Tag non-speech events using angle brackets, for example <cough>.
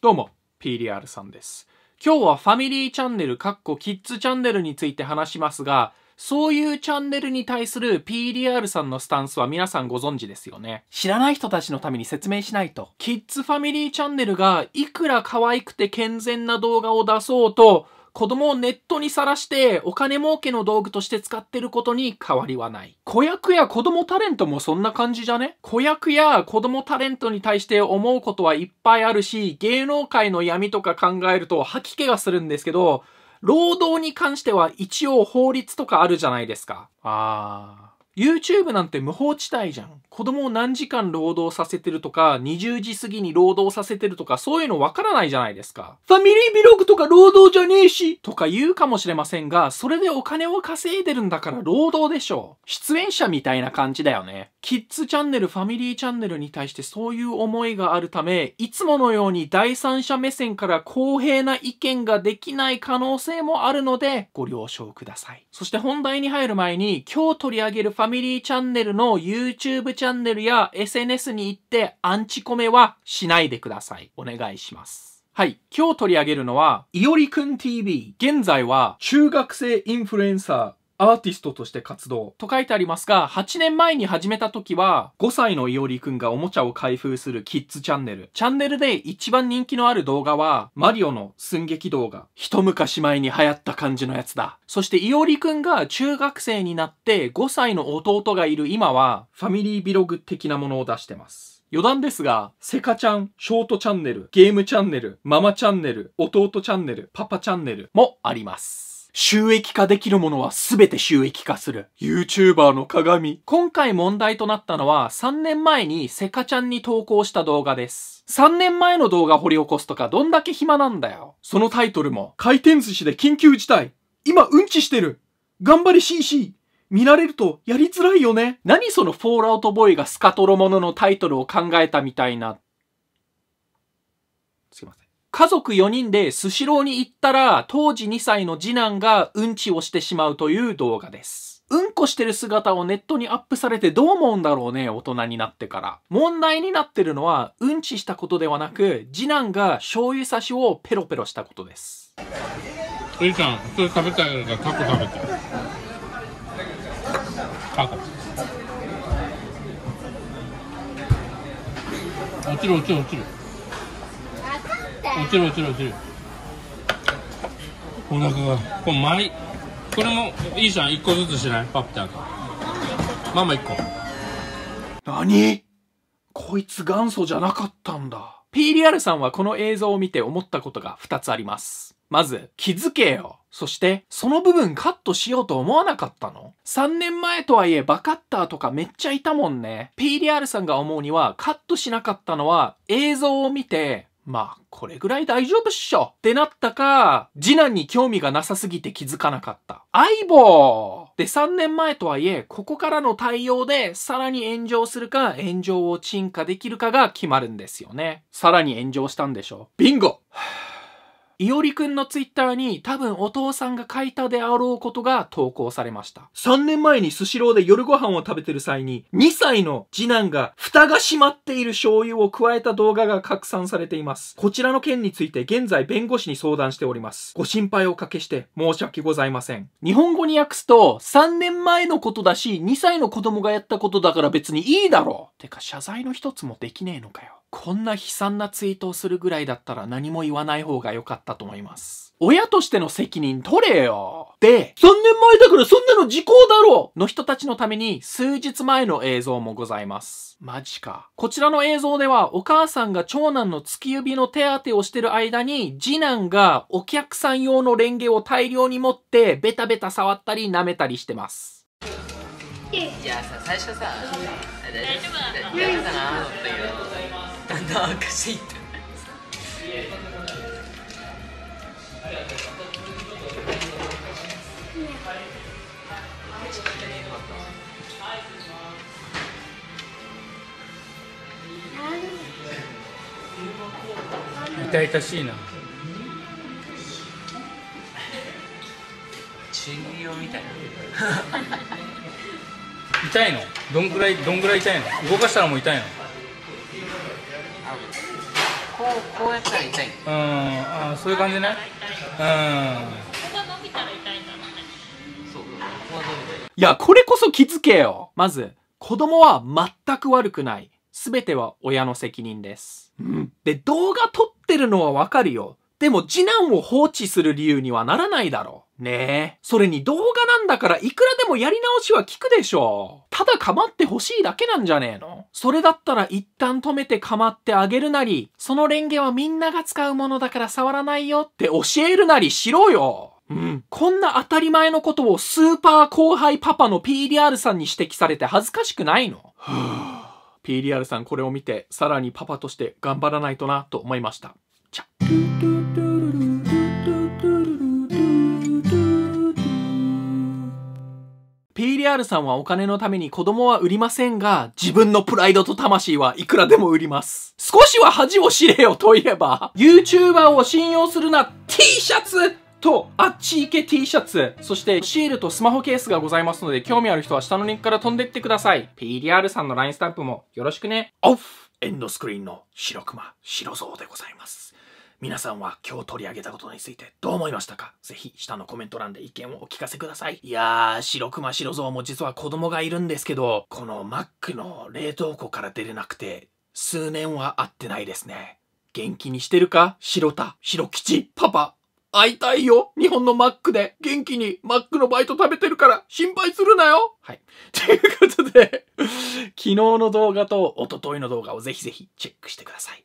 どうも、PDR さんです。今日はファミリーチャンネル、カッコキッズチャンネルについて話しますが、そういうチャンネルに対する PDR さんのスタンスは皆さんご存知ですよね。知らない人たちのために説明しないと。キッズファミリーチャンネルがいくら可愛くて健全な動画を出そうと、子供をネットにさらしてお金儲けの道具として使ってることに変わりはない。子役や子供タレントもそんな感じじゃね子役や子供タレントに対して思うことはいっぱいあるし、芸能界の闇とか考えると吐き気がするんですけど、労働に関しては一応法律とかあるじゃないですか。あー。YouTube なんて無法地帯じゃん。子供を何時間労働させてるとか、20時過ぎに労働させてるとか、そういうのわからないじゃないですか。ファミリービログとか労働じゃねえしとか言うかもしれませんが、それでお金を稼いでるんだから労働でしょう。出演者みたいな感じだよね。キッズチャンネル、ファミリーチャンネルに対してそういう思いがあるため、いつものように第三者目線から公平な意見ができない可能性もあるので、ご了承ください。そして本題に入る前に、今日取り上げるファミリーチャンネルの YouTube チャンネルや SNS に行ってアンチコメはしないでください。お願いします。はい。今日取り上げるのは、いおりくん TV。現在は、中学生インフルエンサー、アーティストとして活動と書いてありますが、8年前に始めた時は、5歳のいおりくんがおもちゃを開封するキッズチャンネル。チャンネルで一番人気のある動画は、マリオの寸劇動画。一昔前に流行った感じのやつだ。そしていおりくんが中学生になって5歳の弟がいる今は、ファミリービログ的なものを出してます。余談ですが、セカちゃん、ショートチャンネル、ゲームチャンネル、ママチャンネル、弟チャンネル、パパチャンネルもあります。収益化できるものは全て収益化する。YouTuber の鏡。今回問題となったのは3年前にセカちゃんに投稿した動画です。3年前の動画掘り起こすとかどんだけ暇なんだよ。そのタイトルも回転寿司で緊急事態。今うんちしてる。頑張れ CC。見られるとやりづらいよね。何そのフォールアウトボーイがスカトロもののタイトルを考えたみたいな。すいません。家族4人でスシローに行ったら、当時2歳の次男がうんちをしてしまうという動画です。うんこしてる姿をネットにアップされてどう思うんだろうね、大人になってから。問題になってるのは、うんちしたことではなく、次男が醤油差しをペロペロしたことです。えいちゃん、それ食べたいからタコ食べて。タコ。落ちる落ちる落ちる。落ちる落ちる落ちるお腹がこれ毎これもいいじゃん1個ずつしないパピタがママ1個何こいつ元祖じゃなかったんだ P リアルさんはこの映像を見て思ったことが2つありますまず気づけよそして、その部分カットしようと思わなかったの ?3 年前とはいえバカッターとかめっちゃいたもんね。PDR さんが思うにはカットしなかったのは映像を見てまあ、これぐらい大丈夫っしょってなったか、次男に興味がなさすぎて気づかなかった。相棒で、3年前とはいえ、ここからの対応で、さらに炎上するか、炎上を沈下できるかが決まるんですよね。さらに炎上したんでしょ。ビンゴいおりくんのツイッターに多分お父さんが書いたであろうことが投稿されました。3年前にスシローで夜ご飯を食べてる際に2歳の次男が蓋が閉まっている醤油を加えた動画が拡散されています。こちらの件について現在弁護士に相談しております。ご心配をおかけして申し訳ございません。日本語に訳すと3年前のことだし2歳の子供がやったことだから別にいいだろう。てか謝罪の一つもできねえのかよ。こんな悲惨なツイートをするぐらいだったら何も言わない方が良かったと思います。親としての責任取れよで、3年前だからそんなの時効だろの人たちのために数日前の映像もございます。マジか。こちらの映像ではお母さんが長男の月指の手当てをしてる間に次男がお客さん用のレンゲを大量に持ってベタベタ触ったり舐めたりしてます。いやさ最初さ大丈夫だ大丈なと思ったけどだんだん悪化していった痛々しいな。りをみたいな <laughs> 痛いのどんぐらいどんぐらい痛いの動かしたらもう痛いのこうこうやったら痛いうんあそういう感じねうんいや、これこそ気づけよまず、子供は全く悪くない。すべては親の責任です。うん、で、動画撮ってるのはわかるよ。でも次男を放置する理由にはならないだろう。ねえ。それに動画なんだからいくらでもやり直しは効くでしょう。ただ構ってほしいだけなんじゃねえのそれだったら一旦止めて構ってあげるなり、そのレンゲはみんなが使うものだから触らないよって教えるなりしろよ。うん。こんな当たり前のことをスーパー後輩パパの PDR さんに指摘されて恥ずかしくないの。PDR さんこれを見て、さらにパパとして頑張らないとなと思いました。じゃ。JR さんはお金のために子供は売りませんが、自分のプライドと魂はいくらでも売ります。少しは恥を知れよといえば、YouTuber を信用するな T シャツと、あっち行け T シャツ、そしてシールとスマホケースがございますので、興味ある人は下のリンクから飛んでってください。PDR さんの LINE スタンプもよろしくね。オフエンドスクリーンの白熊、白像でございます。皆さんは今日取り上げたことについてどう思いましたかぜひ下のコメント欄で意見をお聞かせください。いやー、白熊白蔵も実は子供がいるんですけど、このマックの冷凍庫から出れなくて、数年は会ってないですね。元気にしてるか白田、白吉、パパ。会いたいよ日本のマックで元気にマックのバイト食べてるから心配するなよはい。<laughs> ということで、昨日の動画と一昨日の動画をぜひぜひチェックしてください。